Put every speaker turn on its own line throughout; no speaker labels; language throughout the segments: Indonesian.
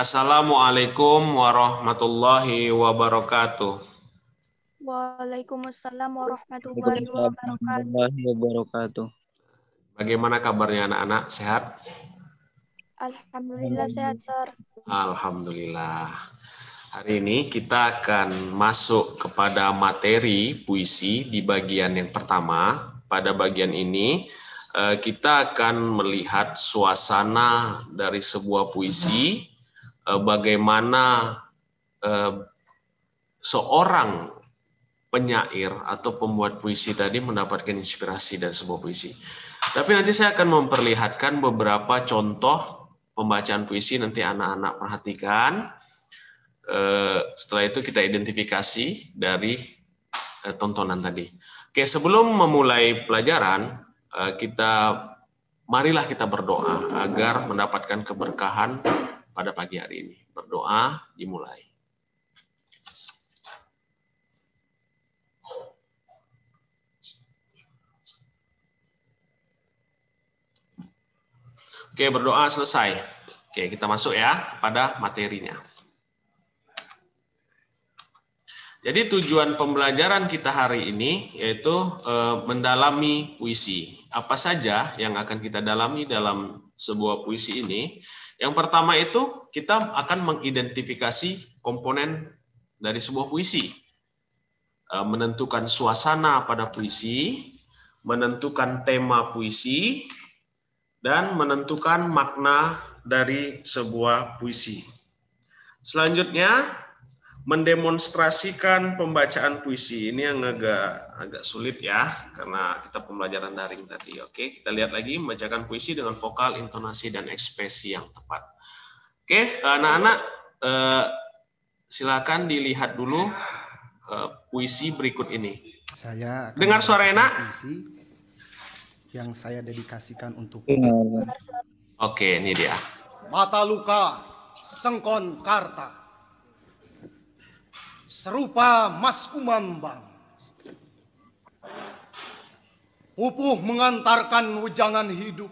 Assalamualaikum warahmatullahi wabarakatuh.
Waalaikumsalam warahmatullahi wabarakatuh.
Bagaimana kabarnya anak-anak? Sehat?
Alhamdulillah sehat, Sir.
Alhamdulillah. Hari ini kita akan masuk kepada materi puisi di bagian yang pertama. Pada bagian ini eh, kita akan melihat suasana dari sebuah puisi Eh, bagaimana eh, seorang penyair atau pembuat puisi tadi mendapatkan inspirasi dan sebuah puisi. Tapi nanti saya akan memperlihatkan beberapa contoh pembacaan puisi nanti anak-anak perhatikan. Eh, setelah itu kita identifikasi dari tontonan tadi. Oke, sebelum memulai pelajaran, kita marilah kita berdoa agar mendapatkan keberkahan pada pagi hari ini. Berdoa dimulai. Oke, berdoa selesai. Oke, kita masuk ya kepada materinya. Jadi tujuan pembelajaran kita hari ini yaitu e, mendalami puisi. Apa saja yang akan kita dalami dalam sebuah puisi ini. Yang pertama itu kita akan mengidentifikasi komponen dari sebuah puisi. E, menentukan suasana pada puisi, menentukan tema puisi, dan menentukan makna dari sebuah puisi. Selanjutnya, mendemonstrasikan pembacaan puisi ini yang agak agak sulit ya karena kita pembelajaran daring tadi. Oke, kita lihat lagi membacakan puisi dengan vokal, intonasi dan ekspresi yang tepat. Oke, eh, anak-anak eh, silakan dilihat dulu eh, puisi berikut ini.
Saya dengar suara enak. Puisi yang saya dedikasikan untuk.
Oke, ini dia.
Mata luka, sengkon karta serupa mas kumambang. Pupuh mengantarkan wejangan hidup.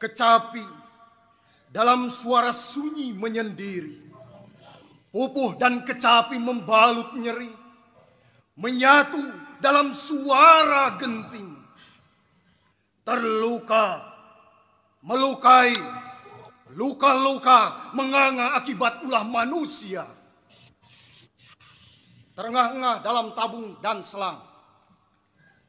Kecapi dalam suara sunyi menyendiri. Pupuh dan kecapi membalut nyeri. Menyatu dalam suara genting. Terluka, melukai, Luka-luka menganga akibat ulah manusia. Terengah-engah dalam tabung dan selang.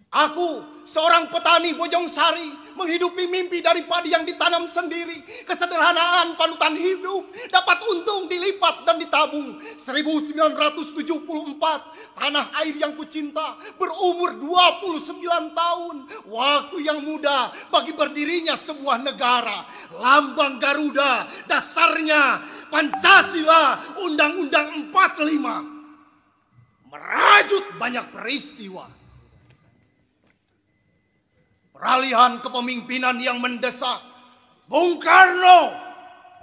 Aku seorang petani Bojong Sari menghidupi mimpi dari padi yang ditanam sendiri. Kesederhanaan panutan hidup dapat untung dilipat dan ditabung. 1974 tanah air yang kucinta berumur 29 tahun. Waktu yang muda bagi berdirinya sebuah negara. Lambang Garuda dasarnya Pancasila Undang-Undang 45. Merajut banyak peristiwa Peralihan kepemimpinan yang mendesak. Bung Karno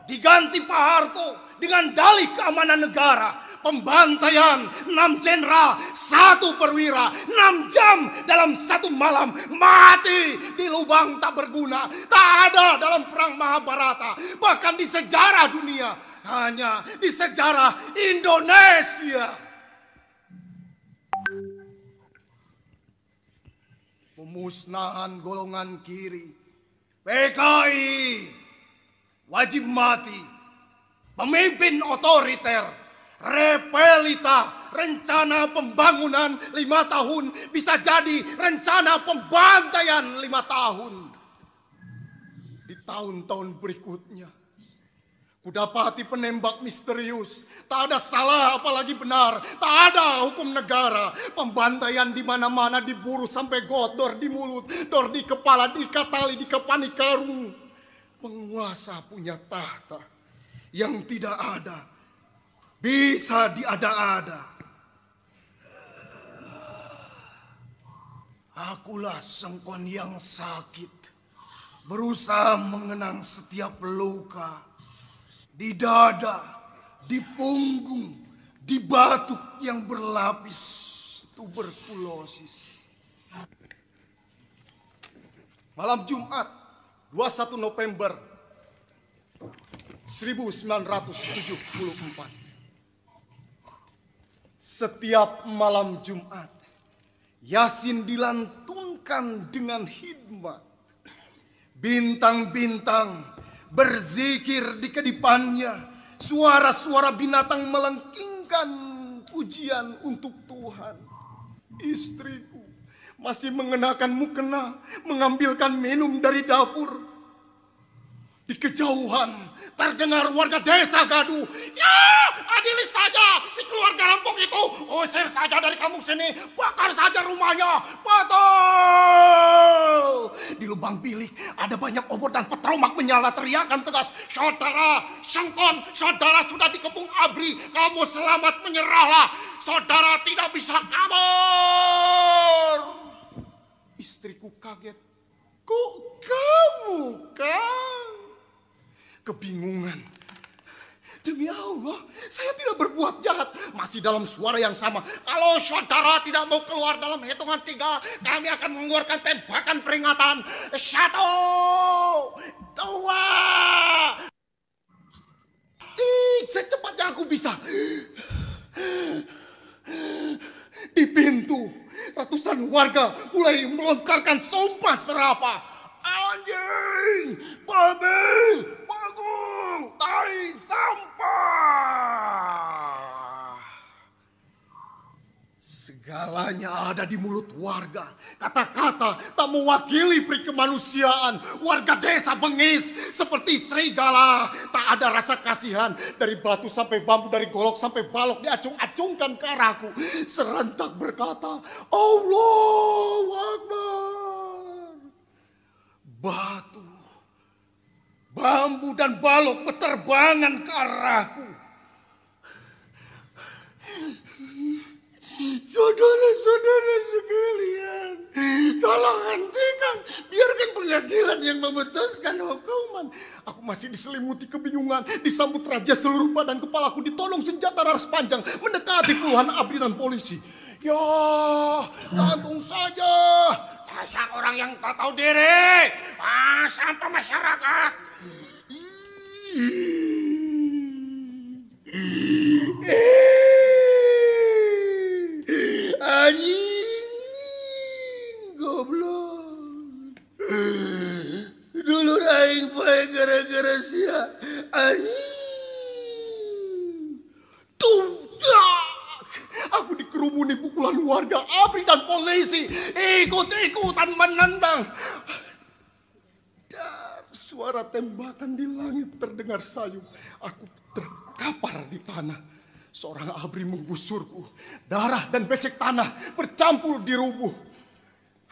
diganti Pak Harto dengan dalih keamanan negara. Pembantaian enam jenderal, satu perwira, enam jam dalam satu malam mati di lubang tak berguna. Tak ada dalam perang Mahabharata, bahkan di sejarah dunia. Hanya di sejarah Indonesia. pemusnahan golongan kiri, PKI wajib mati, pemimpin otoriter, repelita, rencana pembangunan lima tahun bisa jadi rencana pembantaian lima tahun. Di tahun-tahun berikutnya, Kudapati penembak misterius. Tak ada salah apalagi benar. Tak ada hukum negara. Pembantaian di mana-mana diburu sampai gotor di mulut. Dor di kepala, katali, di kepani karung. Penguasa punya tahta yang tidak ada. Bisa diada-ada. Akulah sengkon yang sakit. Berusaha mengenang setiap luka di dada, di punggung, di batuk yang berlapis tuberkulosis. Malam Jumat 21 November 1974. Setiap malam Jumat, Yasin dilantunkan dengan hikmat. Bintang-bintang berzikir di kedipannya. Suara-suara binatang melengkingkan pujian untuk Tuhan. Istriku masih mengenakan mukena, mengambilkan minum dari dapur. Di kejauhan terdengar warga desa gaduh. Ya, adili saja si keluarga rampok itu. Usir saja dari kampung sini, bakar saja rumahnya. Betul. Di lubang bilik ada banyak obor dan petromak menyala teriakan tegas. Saudara Sengkon, saudara sudah dikepung abri. Kamu selamat menyerahlah. Saudara tidak bisa kabur. Istriku kaget. Kok kamu, Kang? kebingungan. Demi Allah, saya tidak berbuat jahat. Masih dalam suara yang sama. Kalau saudara tidak mau keluar dalam hitungan tiga, kami akan mengeluarkan tembakan peringatan. Satu, dua, tiga, secepatnya aku bisa. Di pintu, ratusan warga mulai melontarkan sumpah serapah anjing, babi, bangun, tai sampah. Segalanya ada di mulut warga. Kata-kata tak mewakili pri kemanusiaan. Warga desa bengis seperti serigala. Tak ada rasa kasihan dari batu sampai bambu, dari golok sampai balok diacung-acungkan ke arahku. Serentak berkata, Allah Akbar batu, bambu dan balok peterbangan ke arahku. Saudara-saudara sekalian, tolong hentikan, biarkan pengadilan yang memutuskan hukuman. Aku masih diselimuti kebingungan, disambut raja seluruh badan kepalaku ditolong senjata ras panjang mendekati puluhan abdi dan polisi. Ya, gantung saja, Masa orang yang tak tahu diri, ah, sampah masyarakat. Anjing goblok. Dulu aing pae gara-gara sia anjing polisi ikut-ikutan menendang. Ya, suara tembakan di langit terdengar sayup. Aku terkapar di tanah. Seorang abri menggusurku. Darah dan besek tanah bercampur di rubuh.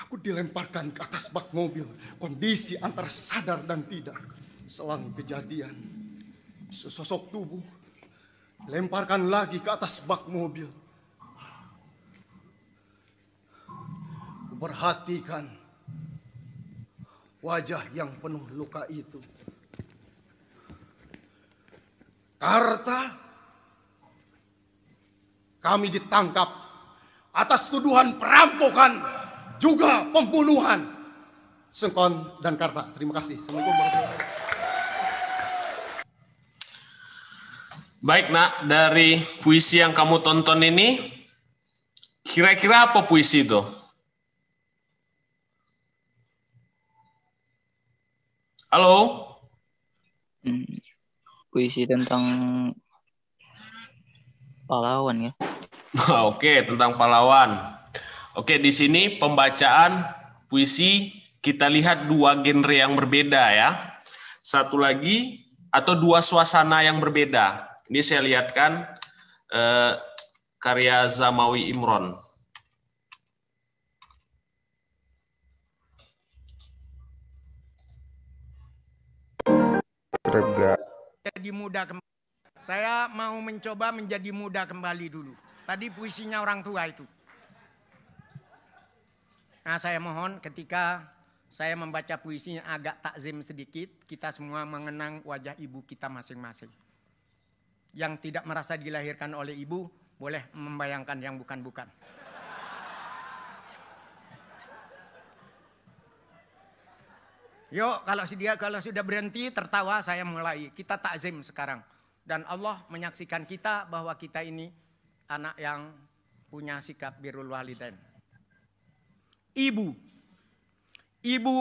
Aku dilemparkan ke atas bak mobil. Kondisi antara sadar dan tidak. Selang kejadian. Sesosok tubuh. Lemparkan lagi ke atas bak mobil. Perhatikan wajah yang penuh luka itu. Karta, kami ditangkap atas tuduhan perampokan juga pembunuhan. Sengkon dan Karta, terima kasih. Assalamualaikum warahmatullahi wabarakatuh.
Baik nak, dari puisi yang kamu tonton ini, kira-kira apa puisi itu? Halo. Hmm. Puisi tentang pahlawan ya. Oke, tentang pahlawan. Oke, di sini pembacaan puisi kita lihat dua genre yang berbeda ya. Satu lagi atau dua suasana yang berbeda. Ini saya lihatkan eh, karya Zamawi Imron.
subscribe gak? Jadi muda Saya mau mencoba menjadi muda kembali dulu. Tadi puisinya orang tua itu. Nah saya mohon ketika saya membaca puisinya agak takzim sedikit, kita semua mengenang wajah ibu kita masing-masing. Yang tidak merasa dilahirkan oleh ibu, boleh membayangkan yang bukan-bukan. Yuk kalau si dia kalau sudah berhenti tertawa saya mulai. Kita takzim sekarang. Dan Allah menyaksikan kita bahwa kita ini anak yang punya sikap birrul walidain. Ibu. Ibu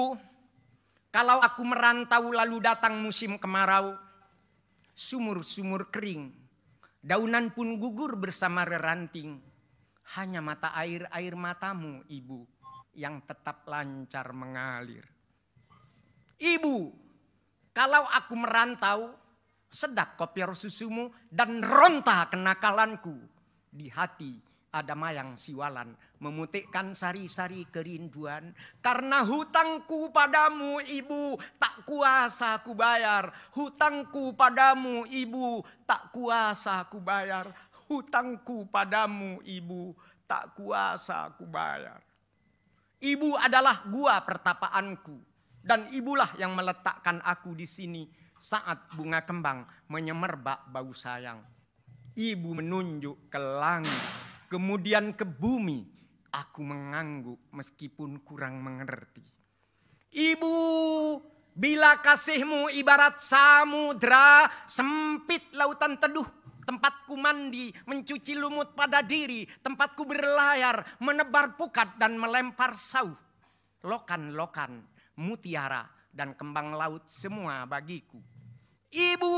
kalau aku merantau lalu datang musim kemarau, sumur-sumur kering, daunan pun gugur bersama reranting. Hanya mata air-air matamu, ibu, yang tetap lancar mengalir. Ibu, kalau aku merantau, sedap kopi susumu dan ronta kenakalanku. Di hati ada mayang siwalan memutihkan sari-sari kerinduan karena hutangku padamu ibu tak kuasa ku bayar hutangku padamu ibu tak kuasa ku bayar hutangku padamu ibu tak kuasa ku bayar ibu adalah gua pertapaanku dan ibulah yang meletakkan aku di sini saat bunga kembang menyemerbak bau sayang. Ibu menunjuk ke langit, kemudian ke bumi. Aku mengangguk meskipun kurang mengerti. Ibu, bila kasihmu ibarat samudra, sempit lautan teduh tempatku mandi, mencuci lumut pada diri, tempatku berlayar, menebar pukat dan melempar sauh. Lokan-lokan mutiara dan kembang laut semua bagiku. Ibu,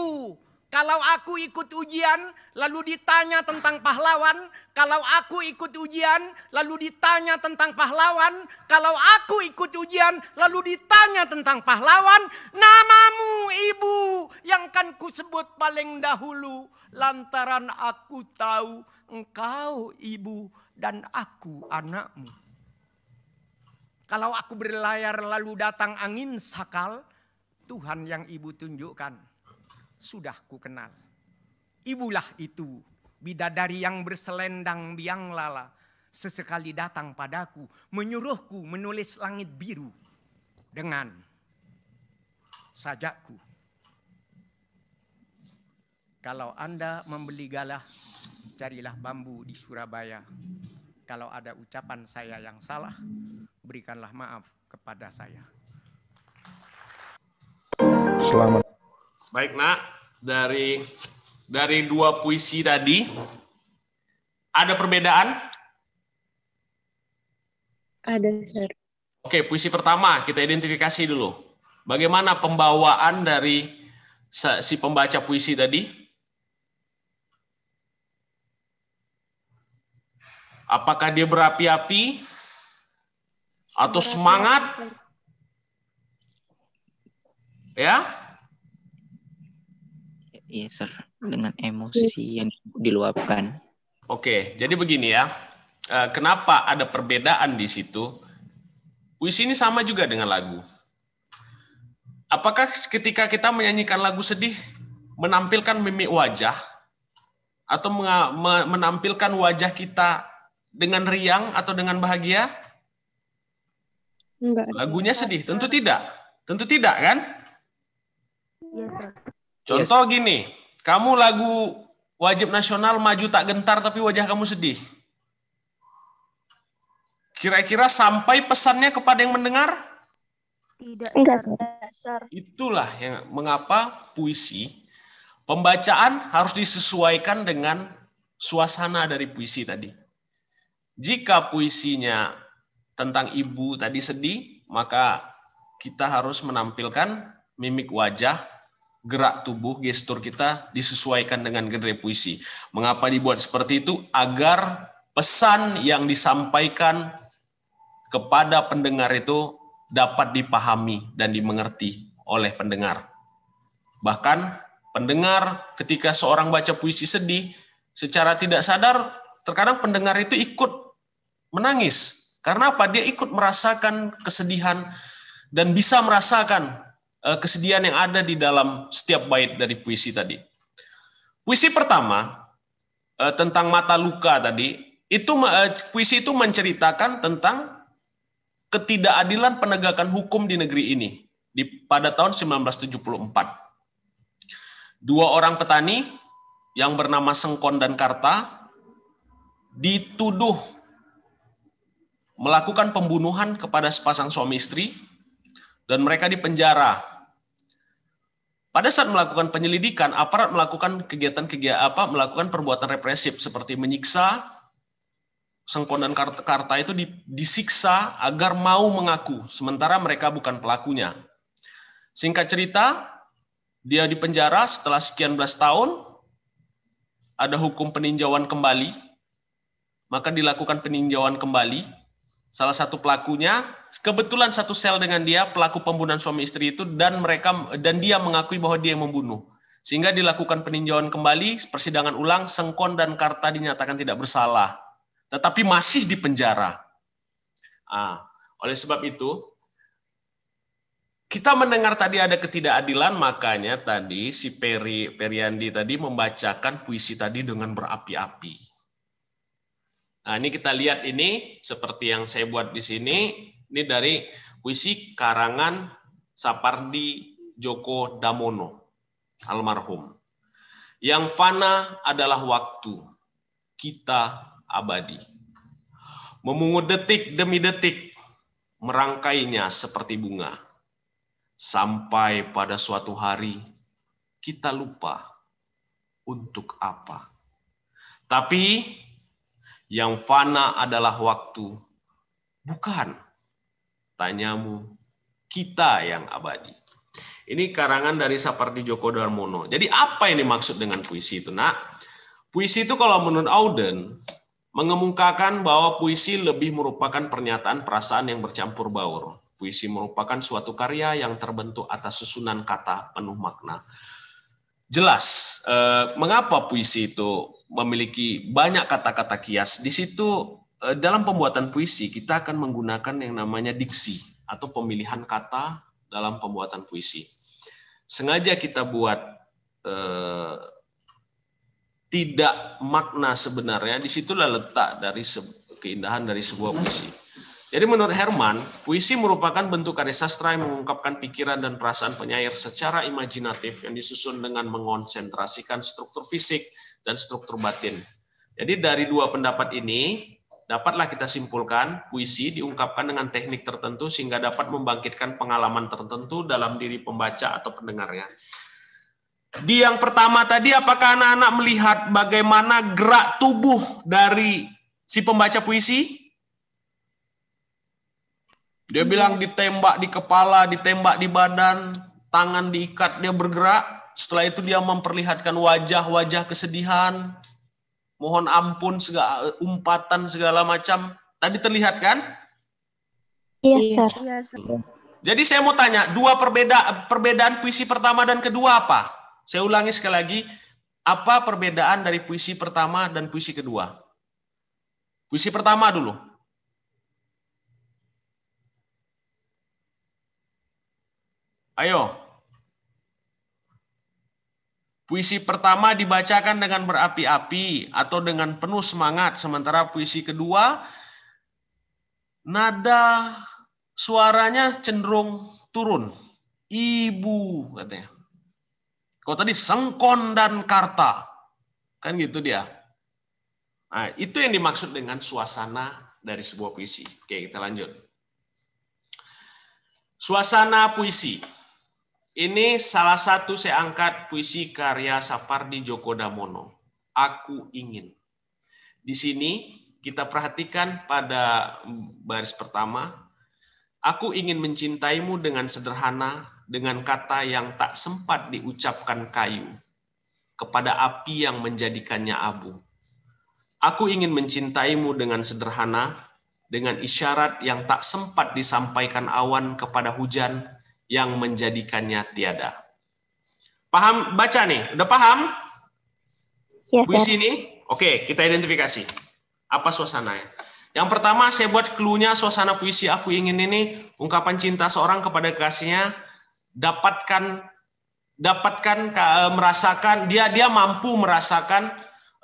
kalau aku ikut ujian lalu ditanya tentang pahlawan, kalau aku ikut ujian lalu ditanya tentang pahlawan, kalau aku ikut ujian lalu ditanya tentang pahlawan, namamu ibu yang kan ku sebut paling dahulu lantaran aku tahu engkau ibu dan aku anakmu. Kalau aku berlayar lalu datang angin sakal, Tuhan yang ibu tunjukkan, sudah ku kenal. Ibulah itu, bidadari yang berselendang biang lala, sesekali datang padaku, menyuruhku menulis langit biru dengan sajakku. Kalau Anda membeli galah, carilah bambu di Surabaya kalau ada ucapan saya yang salah, berikanlah maaf kepada saya.
Selamat.
Baik, Nak. Dari dari dua puisi tadi ada perbedaan?
Ada, Sir.
Oke, puisi pertama kita identifikasi dulu. Bagaimana pembawaan dari si pembaca puisi tadi? Apakah dia berapi-api atau berapi semangat? Ya?
Iya, sir. Dengan emosi yang diluapkan.
Oke, jadi begini ya. Eh, kenapa ada perbedaan di situ? Puisi ini sama juga dengan lagu. Apakah ketika kita menyanyikan lagu sedih, menampilkan mimik wajah, atau menampilkan wajah kita dengan riang atau dengan bahagia? Enggak. Lagunya sedih, tentu tidak. Tentu tidak kan? Yes. Iya, Contoh yes. gini, kamu lagu wajib nasional maju tak gentar tapi wajah kamu sedih. Kira-kira sampai pesannya kepada yang mendengar? Tidak. Enggak. Itulah yang mengapa puisi pembacaan harus disesuaikan dengan suasana dari puisi tadi. Jika puisinya tentang ibu tadi sedih, maka kita harus menampilkan mimik wajah, gerak tubuh, gestur kita disesuaikan dengan genre puisi. Mengapa dibuat seperti itu? Agar pesan yang disampaikan kepada pendengar itu dapat dipahami dan dimengerti oleh pendengar. Bahkan pendengar ketika seorang baca puisi sedih, secara tidak sadar terkadang pendengar itu ikut menangis. Karena apa? Dia ikut merasakan kesedihan dan bisa merasakan eh, kesedihan yang ada di dalam setiap bait dari puisi tadi. Puisi pertama eh, tentang mata luka tadi, itu eh, puisi itu menceritakan tentang ketidakadilan penegakan hukum di negeri ini di pada tahun 1974. Dua orang petani yang bernama Sengkon dan Karta dituduh melakukan pembunuhan kepada sepasang suami istri dan mereka dipenjara. Pada saat melakukan penyelidikan, aparat melakukan kegiatan kegiatan apa? Melakukan perbuatan represif seperti menyiksa, Sengkon dan Karta itu disiksa agar mau mengaku, sementara mereka bukan pelakunya. Singkat cerita, dia dipenjara setelah sekian belas tahun, ada hukum peninjauan kembali, maka dilakukan peninjauan kembali, salah satu pelakunya kebetulan satu sel dengan dia pelaku pembunuhan suami istri itu dan mereka dan dia mengakui bahwa dia yang membunuh sehingga dilakukan peninjauan kembali persidangan ulang Sengkon dan Karta dinyatakan tidak bersalah tetapi masih dipenjara ah oleh sebab itu kita mendengar tadi ada ketidakadilan makanya tadi si Peri Periandi tadi membacakan puisi tadi dengan berapi-api Nah, ini kita lihat ini seperti yang saya buat di sini. Ini dari puisi karangan Sapardi Joko Damono, almarhum. Yang fana adalah waktu, kita abadi. Memungut detik demi detik, merangkainya seperti bunga. Sampai pada suatu hari, kita lupa untuk apa. Tapi yang fana adalah waktu. Bukan. Tanyamu, kita yang abadi. Ini karangan dari Sapardi Djoko Darmono. Jadi apa ini maksud dengan puisi itu, nak? Puisi itu kalau menurut Auden, mengemukakan bahwa puisi lebih merupakan pernyataan perasaan yang bercampur baur. Puisi merupakan suatu karya yang terbentuk atas susunan kata penuh makna. Jelas, eh, mengapa puisi itu memiliki banyak kata-kata kias. Di situ eh, dalam pembuatan puisi kita akan menggunakan yang namanya diksi atau pemilihan kata dalam pembuatan puisi. Sengaja kita buat eh, tidak makna sebenarnya di disitulah letak dari keindahan dari sebuah puisi. Jadi menurut Herman, puisi merupakan bentuk karya sastra yang mengungkapkan pikiran dan perasaan penyair secara imajinatif yang disusun dengan mengonsentrasikan struktur fisik, dan struktur batin. Jadi dari dua pendapat ini dapatlah kita simpulkan puisi diungkapkan dengan teknik tertentu sehingga dapat membangkitkan pengalaman tertentu dalam diri pembaca atau pendengarnya. Di yang pertama tadi apakah anak-anak melihat bagaimana gerak tubuh dari si pembaca puisi? Dia bilang ditembak di kepala, ditembak di badan, tangan diikat, dia bergerak. Setelah itu dia memperlihatkan wajah-wajah kesedihan, mohon ampun segala umpatan segala macam. Tadi terlihat kan?
Iya, iya sir. Iya, iya.
Jadi saya mau tanya, dua perbeda perbedaan puisi pertama dan kedua apa? Saya ulangi sekali lagi, apa perbedaan dari puisi pertama dan puisi kedua? Puisi pertama dulu. Ayo. Puisi pertama dibacakan dengan berapi-api atau dengan penuh semangat, sementara puisi kedua nada suaranya cenderung turun. Ibu katanya. kok tadi sengkon dan karta. Kan gitu dia. Nah, itu yang dimaksud dengan suasana dari sebuah puisi. Oke, kita lanjut. Suasana puisi. Ini salah satu saya angkat puisi karya Sapardi Djoko Damono. Aku ingin. Di sini kita perhatikan pada baris pertama, aku ingin mencintaimu dengan sederhana, dengan kata yang tak sempat diucapkan kayu, kepada api yang menjadikannya abu. Aku ingin mencintaimu dengan sederhana, dengan isyarat yang tak sempat disampaikan awan kepada hujan, yang menjadikannya tiada. Paham? Baca nih, udah paham? Yes, iya, Puisi ini? Oke, kita identifikasi. Apa suasananya? Yang pertama saya buat clue-nya suasana puisi aku ingin ini ungkapan cinta seorang kepada kasihnya dapatkan dapatkan eh, merasakan dia dia mampu merasakan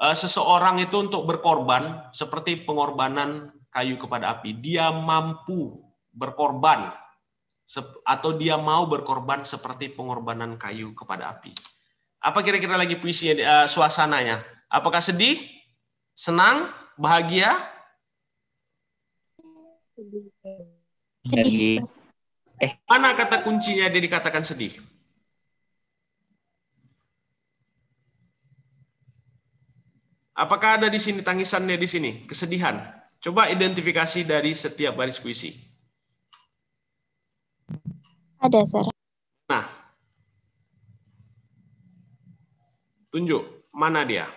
uh, seseorang itu untuk berkorban seperti pengorbanan kayu kepada api dia mampu berkorban atau dia mau berkorban seperti pengorbanan kayu kepada api. Apa kira-kira lagi puisi uh, eh, suasananya? Apakah sedih, senang, bahagia?
Sedih.
Eh. Mana kata kuncinya dia dikatakan sedih? Apakah ada di sini tangisannya di sini? Kesedihan. Coba identifikasi dari setiap baris puisi.
Ada, Sir. Nah,
tunjuk mana dia.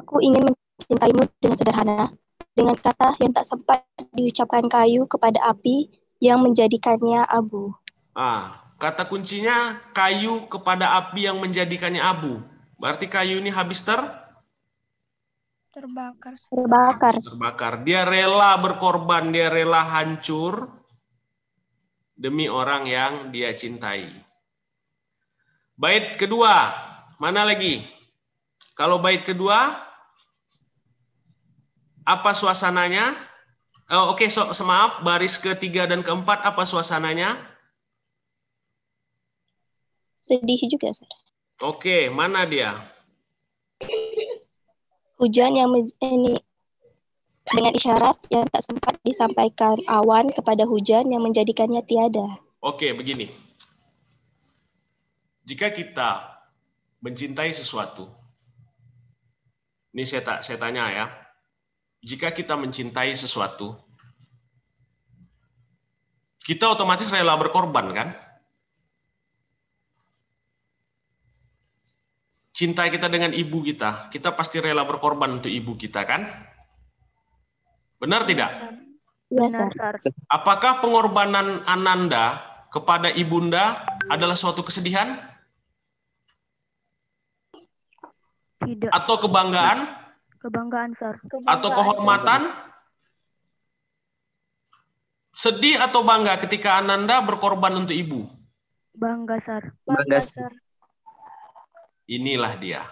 Aku ingin mencintaimu dengan sederhana, dengan kata yang tak sempat diucapkan kayu kepada api yang menjadikannya abu.
Ah, kata kuncinya kayu kepada api yang menjadikannya abu. Berarti kayu ini habis ter
terbakar. Terbakar.
terbakar. Dia rela berkorban, dia rela hancur demi orang yang dia cintai. Bait kedua, mana lagi? Kalau bait kedua, apa suasananya? Oh, Oke, okay, so, maaf, baris ketiga dan keempat apa suasananya?
Sedih juga,
Oke, okay, mana dia? Hujan yang
ini dengan isyarat yang tak sempat disampaikan awan kepada hujan yang menjadikannya tiada.
Oke, begini. Jika kita mencintai sesuatu, ini saya, tak, saya tanya ya, jika kita mencintai sesuatu, kita otomatis rela berkorban kan? Cinta kita dengan ibu kita, kita pasti rela berkorban untuk ibu kita kan? Benar tidak?
Ya, sir. Iya,
Apakah pengorbanan Ananda kepada ibunda adalah suatu kesedihan? Tidak. Atau kebanggaan?
Kebanggaan, sir. Kebanggaan, atau kehormatan? Sir.
Sedih atau bangga ketika Ananda berkorban untuk ibu?
Bangga, sir. Bangga, sir.
Inilah dia.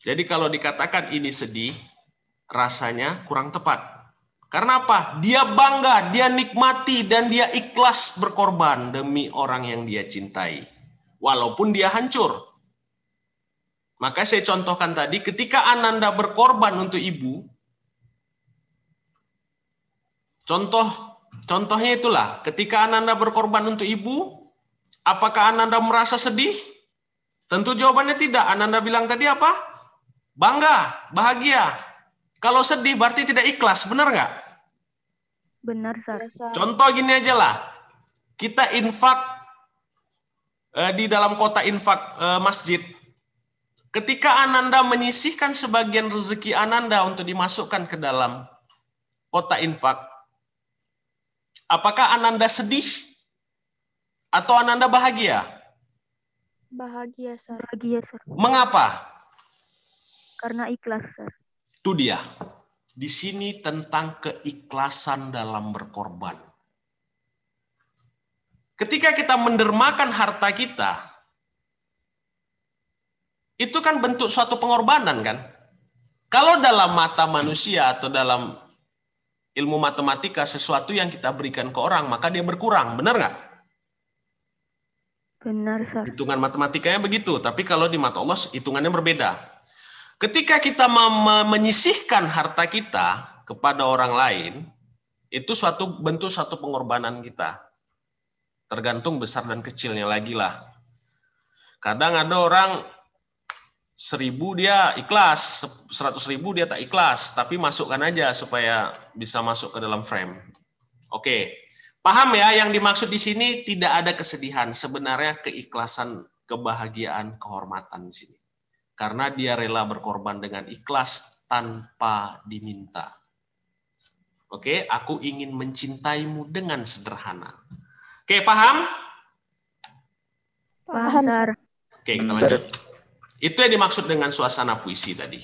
Jadi kalau dikatakan ini sedih, rasanya kurang tepat. Karena apa? Dia bangga, dia nikmati, dan dia ikhlas berkorban demi orang yang dia cintai. Walaupun dia hancur. Maka saya contohkan tadi, ketika Ananda berkorban untuk ibu, contoh contohnya itulah, ketika Ananda berkorban untuk ibu, apakah Ananda merasa sedih? Tentu jawabannya tidak. Ananda bilang tadi apa? Bangga, bahagia, kalau sedih berarti tidak ikhlas, benar nggak?
Benar, iya,
Sar.
Contoh gini aja lah. Kita infak eh, di dalam kota infak eh, masjid. Ketika Ananda menyisihkan sebagian rezeki Ananda untuk dimasukkan ke dalam kota infak, apakah Ananda sedih atau Ananda bahagia?
Bahagia, Sar. Bahagia, Sir.
Mengapa?
Karena ikhlas, Sar.
Itu dia. Di sini tentang keikhlasan dalam berkorban. Ketika kita mendermakan harta kita, itu kan bentuk suatu pengorbanan kan? Kalau dalam mata manusia atau dalam ilmu matematika sesuatu yang kita berikan ke orang, maka dia berkurang, benar nggak?
Benar, Sir. Hitungan
matematikanya begitu, tapi kalau di mata Allah hitungannya berbeda. Ketika kita menyisihkan harta kita kepada orang lain, itu suatu bentuk satu pengorbanan kita. Tergantung besar dan kecilnya lagi lah. Kadang ada orang seribu dia ikhlas, seratus ribu dia tak ikhlas, tapi masukkan aja supaya bisa masuk ke dalam frame. Oke, paham ya yang dimaksud di sini tidak ada kesedihan, sebenarnya keikhlasan, kebahagiaan, kehormatan di sini karena dia rela berkorban dengan ikhlas tanpa diminta. Oke, aku ingin mencintaimu dengan sederhana. Oke, paham? Paham. Oke, kita lanjut. Itu yang dimaksud dengan suasana puisi tadi.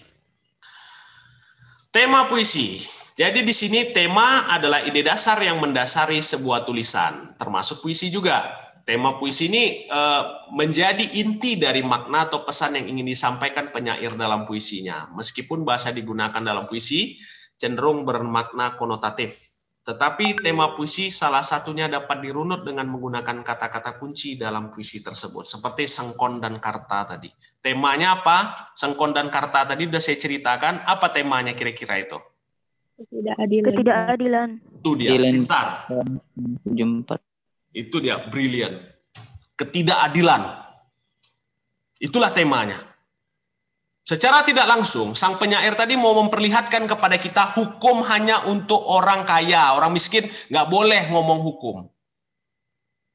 Tema puisi. Jadi di sini tema adalah ide dasar yang mendasari sebuah tulisan, termasuk puisi juga tema puisi ini uh, menjadi inti dari makna atau pesan yang ingin disampaikan penyair dalam puisinya. Meskipun bahasa digunakan dalam puisi cenderung bermakna konotatif, tetapi tema puisi salah satunya dapat dirunut dengan menggunakan kata-kata kunci dalam puisi tersebut, seperti sengkon dan karta tadi. Temanya apa? Sengkon dan karta tadi sudah saya ceritakan. Apa temanya kira-kira itu?
Ketidakadilan. Ketidakadilan.
Itu dia. Bentar. Itu dia brilliant Ketidakadilan. Itulah temanya. Secara tidak langsung, sang penyair tadi mau memperlihatkan kepada kita hukum hanya untuk orang kaya. Orang miskin nggak boleh ngomong hukum.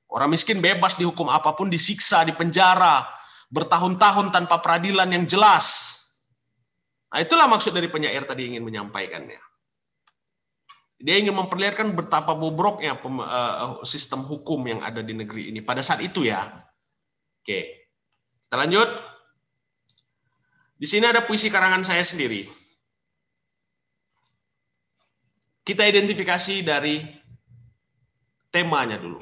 Orang miskin bebas dihukum apapun, disiksa, dipenjara, bertahun-tahun tanpa peradilan yang jelas. Nah, itulah maksud dari penyair tadi ingin menyampaikannya. Dia ingin memperlihatkan betapa bobroknya eh, eh, sistem hukum yang ada di negeri ini pada saat itu ya. Oke, kita lanjut. Di sini ada puisi karangan saya sendiri. Kita identifikasi dari temanya dulu.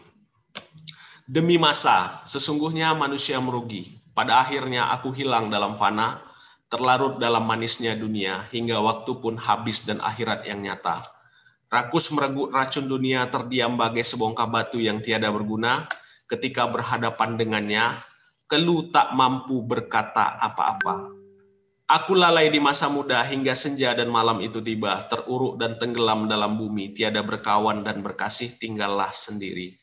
Demi masa, sesungguhnya manusia merugi. Pada akhirnya aku hilang dalam fana, terlarut dalam manisnya dunia hingga waktu pun habis dan akhirat yang nyata. Rakus meregut racun dunia terdiam bagai sebongkah batu yang tiada berguna. Ketika berhadapan dengannya, Kelu tak mampu berkata apa-apa. Aku lalai di masa muda hingga senja dan malam itu tiba, teruruk dan tenggelam dalam bumi, tiada berkawan dan berkasih, tinggallah sendiri.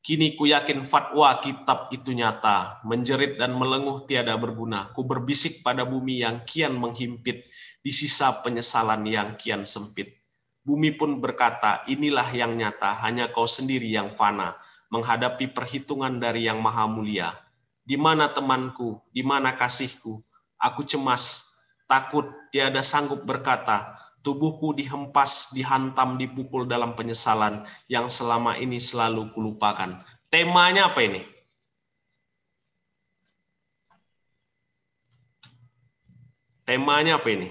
Kini ku yakin fatwa kitab itu nyata, menjerit dan melenguh tiada berguna. Ku berbisik pada bumi yang kian menghimpit, di sisa penyesalan yang kian sempit. Bumi pun berkata, inilah yang nyata, hanya kau sendiri yang fana, menghadapi perhitungan dari yang maha mulia. Di mana temanku, di mana kasihku, aku cemas, takut, tiada sanggup berkata, tubuhku dihempas, dihantam, dipukul dalam penyesalan yang selama ini selalu kulupakan. Temanya apa ini? Temanya apa ini?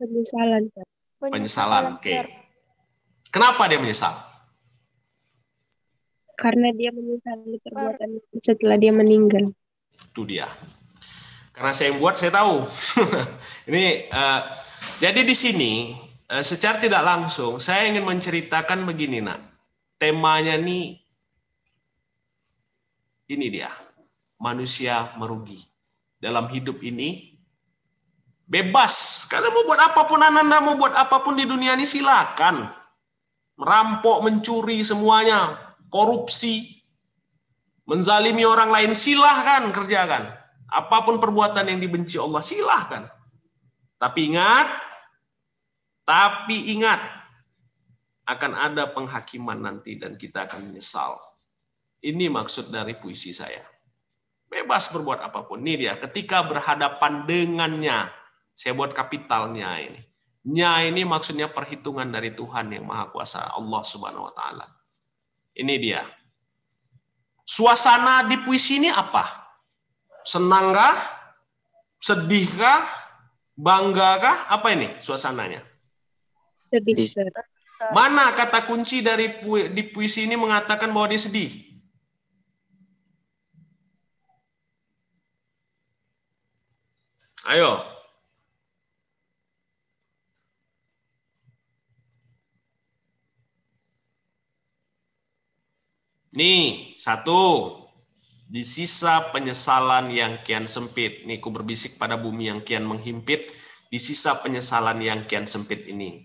Penyesalan, Pak. Penyesalan.
Oke. Okay. Kenapa dia menyesal?
Karena dia menyesali perbuatan setelah dia meninggal.
Itu dia. Karena saya yang buat, saya tahu. Ini uh, jadi di sini uh, secara tidak langsung saya ingin menceritakan begini nak. Temanya nih ini dia. Manusia merugi. Dalam hidup ini Bebas. Kalian mau buat apapun, Ananda mau buat apapun di dunia ini silakan. Merampok, mencuri semuanya, korupsi, menzalimi orang lain silahkan kerjakan. Apapun perbuatan yang dibenci Allah silahkan. Tapi ingat, tapi ingat akan ada penghakiman nanti dan kita akan menyesal. Ini maksud dari puisi saya. Bebas berbuat apapun. Ini dia, ketika berhadapan dengannya, saya buat kapitalnya ini. Nya ini maksudnya perhitungan dari Tuhan yang Maha Kuasa Allah Subhanahu wa taala. Ini dia. Suasana di puisi ini apa? Senangkah? Sedihkah? Banggakah? Apa ini suasananya? Sedih. Mana kata kunci dari pu di puisi ini mengatakan bahwa dia sedih? Ayo, Nih, satu, di sisa penyesalan yang kian sempit. Nih, ku berbisik pada bumi yang kian menghimpit, di sisa penyesalan yang kian sempit ini.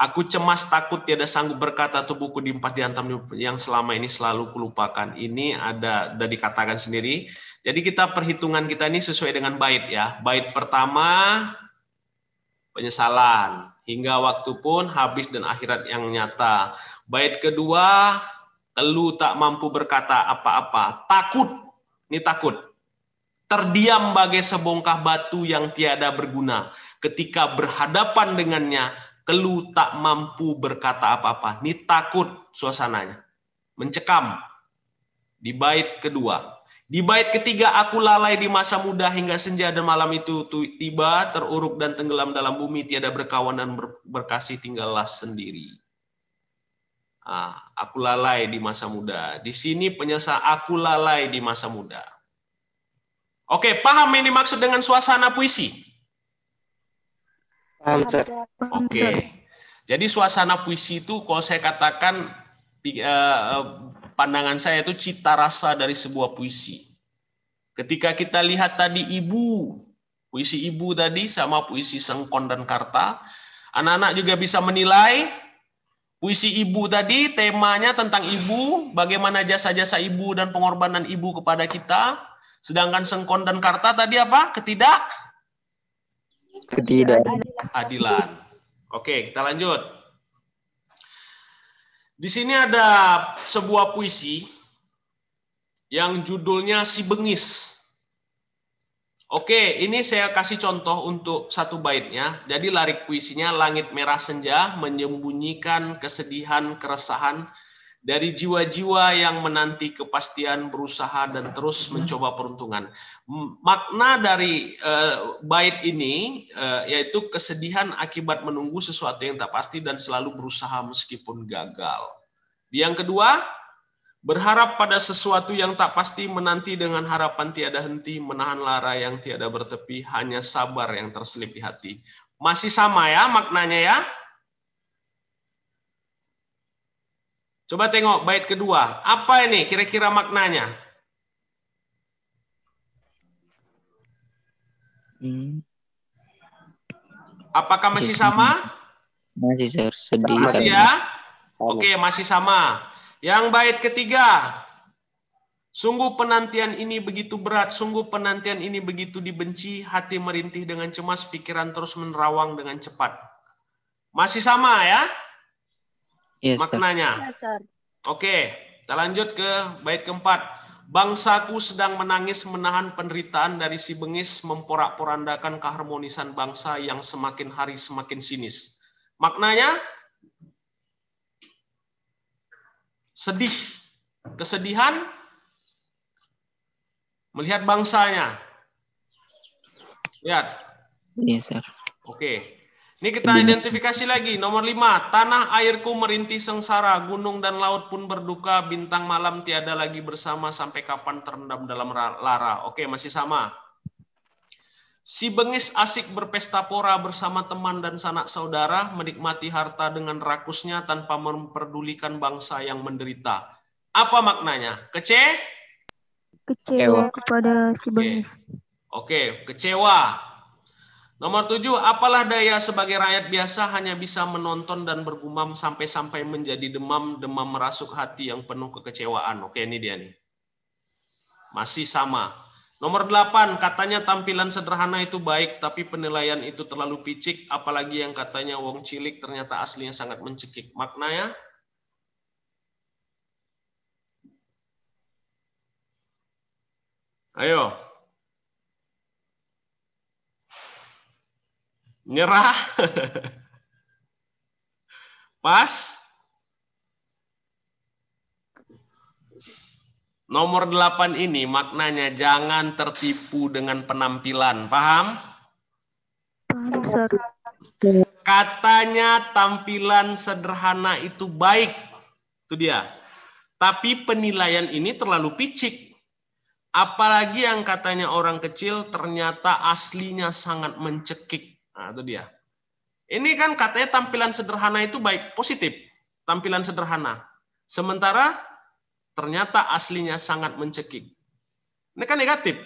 Aku cemas takut tiada sanggup berkata tubuhku diempat diantam yang selama ini selalu kulupakan. Ini ada sudah dikatakan sendiri. Jadi kita perhitungan kita ini sesuai dengan bait ya. Bait pertama penyesalan hingga waktu pun habis dan akhirat yang nyata. Bait kedua Keluh tak mampu berkata apa-apa. Takut, ini takut. Terdiam bagai sebongkah batu yang tiada berguna. Ketika berhadapan dengannya, keluh tak mampu berkata apa-apa. Ini takut suasananya. Mencekam. Di bait kedua. Di bait ketiga, aku lalai di masa muda hingga senja dan malam itu tiba, teruruk dan tenggelam dalam bumi, tiada berkawan dan berkasih, tinggallah sendiri. Ah, aku lalai di masa muda. Di sini penyesal aku lalai di masa muda. Oke, paham ini maksud dengan suasana puisi? Paham, Oke. Jadi suasana puisi itu kalau saya katakan eh, eh, pandangan saya itu cita rasa dari sebuah puisi. Ketika kita lihat tadi ibu, puisi ibu tadi sama puisi Sengkon dan Karta, anak-anak juga bisa menilai Puisi ibu tadi temanya tentang ibu, bagaimana jasa-jasa ibu dan pengorbanan ibu kepada kita. Sedangkan Sengkon dan Karta tadi apa? Ketidak? Ketidak. Oke, kita lanjut. Di sini ada sebuah puisi yang judulnya Si Bengis. Oke, ini saya kasih contoh untuk satu baitnya. Jadi larik puisinya Langit Merah Senja menyembunyikan kesedihan, keresahan dari jiwa-jiwa yang menanti kepastian, berusaha dan terus hmm. mencoba peruntungan. Makna dari uh, bait ini uh, yaitu kesedihan akibat menunggu sesuatu yang tak pasti dan selalu berusaha meskipun gagal. Yang kedua, Berharap pada sesuatu yang tak pasti menanti dengan harapan tiada henti, menahan lara yang tiada bertepi, hanya sabar yang terselip di hati. Masih sama ya maknanya ya? Coba tengok bait kedua. Apa ini kira-kira maknanya? Apakah masih sama? Masih sedih. Masih ya? Oke, masih sama. Yang bait ketiga, Sungguh penantian ini begitu berat, sungguh penantian ini begitu dibenci, hati merintih dengan cemas, pikiran terus menerawang dengan cepat. Masih sama ya? Yes, iya, Maknanya. Yes, iya, Oke, kita lanjut ke bait keempat. Bangsaku sedang menangis menahan penderitaan dari si bengis memporak-porandakan keharmonisan bangsa yang semakin hari semakin sinis. Maknanya, sedih, kesedihan melihat bangsanya. Lihat. yes, iya, sir. Oke. Ini kita identifikasi lagi. Nomor lima, tanah airku merintih sengsara, gunung dan laut pun berduka, bintang malam tiada lagi bersama sampai kapan terendam dalam lara. Oke, masih sama. Si bengis asik berpesta pora bersama teman dan sanak saudara, menikmati harta dengan rakusnya tanpa memperdulikan bangsa yang menderita. Apa maknanya? Kece?
Kecewa kepada si bengis.
Oke, okay. kecewa. Nomor tujuh, apalah daya sebagai rakyat biasa hanya bisa menonton dan bergumam sampai-sampai menjadi demam, demam merasuk hati yang penuh kekecewaan. Oke, ini dia nih. Masih sama Nomor 8, katanya tampilan sederhana itu baik, tapi penilaian itu terlalu picik, apalagi yang katanya wong cilik ternyata aslinya sangat mencekik. Maknanya? Ayo. Nyerah. Pas. Nomor delapan ini maknanya jangan tertipu dengan penampilan. Paham? Katanya tampilan sederhana itu baik. Itu dia. Tapi penilaian ini terlalu picik. Apalagi yang katanya orang kecil ternyata aslinya sangat mencekik. Nah, itu dia. Ini kan katanya tampilan sederhana itu baik, positif. Tampilan sederhana. Sementara ternyata aslinya sangat mencekik. Ini kan negatif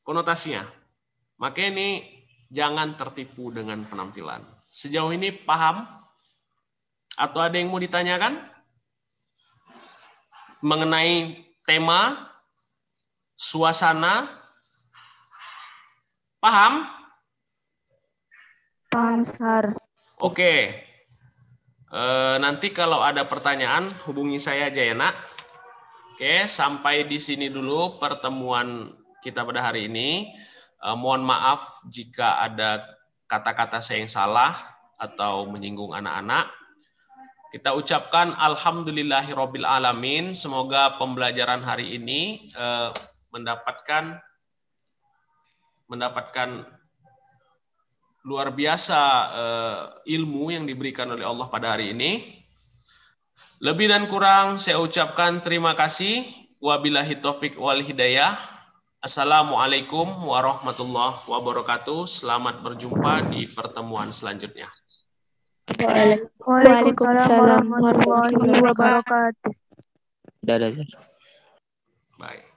konotasinya. Maka ini jangan tertipu dengan penampilan. Sejauh ini paham? Atau ada yang mau ditanyakan? Mengenai tema, suasana, paham? Paham, Sir. Oke, E, nanti kalau ada pertanyaan hubungi saya aja ya nak. Oke, sampai di sini dulu pertemuan kita pada hari ini. E, mohon maaf jika ada kata-kata saya yang salah atau menyinggung anak-anak. Kita ucapkan alhamdulillahirobbil alamin. Semoga pembelajaran hari ini e, mendapatkan mendapatkan luar biasa uh, ilmu yang diberikan oleh Allah pada hari ini. Lebih dan kurang saya ucapkan terima kasih. Wabillahi taufik wal hidayah. Assalamualaikum warahmatullahi wabarakatuh. Selamat berjumpa di pertemuan selanjutnya.
Waalaikumsalam warahmatullahi wabarakatuh.
Dadah. Bye.